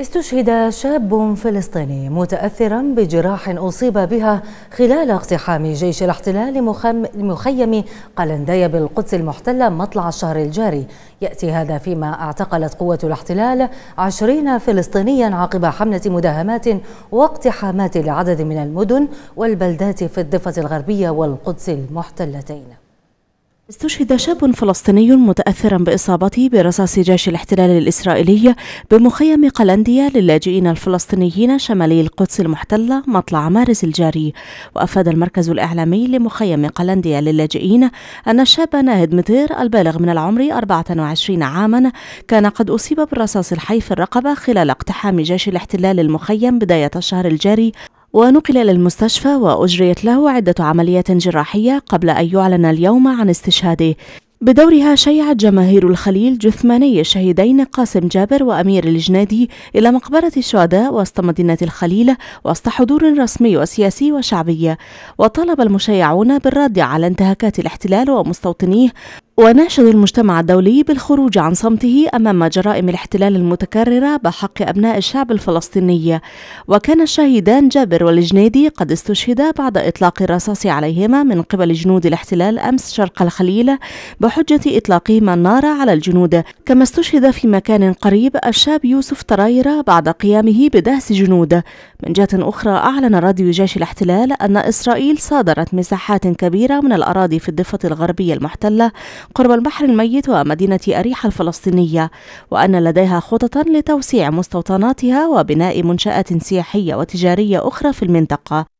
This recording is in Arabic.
استشهد شاب فلسطيني متأثرا بجراح أصيب بها خلال اقتحام جيش الاحتلال لمخيم قلندية بالقدس المحتلة مطلع الشهر الجاري يأتي هذا فيما اعتقلت قوة الاحتلال عشرين فلسطينيا عقب حملة مداهمات واقتحامات لعدد من المدن والبلدات في الضفة الغربية والقدس المحتلتين استشهد شاب فلسطيني متأثرا بإصابته برصاص جيش الاحتلال الإسرائيلي بمخيم قلنديا للاجئين الفلسطينيين شمالي القدس المحتلة مطلع مارس الجاري وأفاد المركز الإعلامي لمخيم قلنديا للاجئين أن الشاب ناهد مطير البالغ من العمر 24 عاما كان قد أصيب بالرصاص الحي في الرقبة خلال اقتحام جيش الاحتلال المخيم بداية الشهر الجاري ونقل إلى المستشفى وأجريت له عدة عمليات جراحية قبل أن يعلن اليوم عن استشهاده بدورها شيعت جماهير الخليل جثماني الشهيدين قاسم جابر وأمير الجنادي إلى مقبرة الشهداء وسط مدينة الخليل وسط حضور رسمي وسياسي وشعبي وطالب المشيعون بالرد على انتهاكات الاحتلال ومستوطنيه وناشد المجتمع الدولي بالخروج عن صمته أمام جرائم الاحتلال المتكررة بحق أبناء الشعب الفلسطيني وكان الشهيدان جابر والجنيدي قد استشهدا بعد إطلاق الرصاص عليهما من قبل جنود الاحتلال أمس شرق الخليل بحجة إطلاقهما النار على الجنود كما استشهد في مكان قريب الشاب يوسف طريرة بعد قيامه بدهس جنود من جهة أخرى أعلن راديو جيش الاحتلال أن إسرائيل صادرت مساحات كبيرة من الأراضي في الضفة الغربية المحتلة قرب البحر الميت ومدينة أريحة الفلسطينية وأن لديها خططا لتوسيع مستوطناتها وبناء منشآت سياحية وتجارية أخرى في المنطقة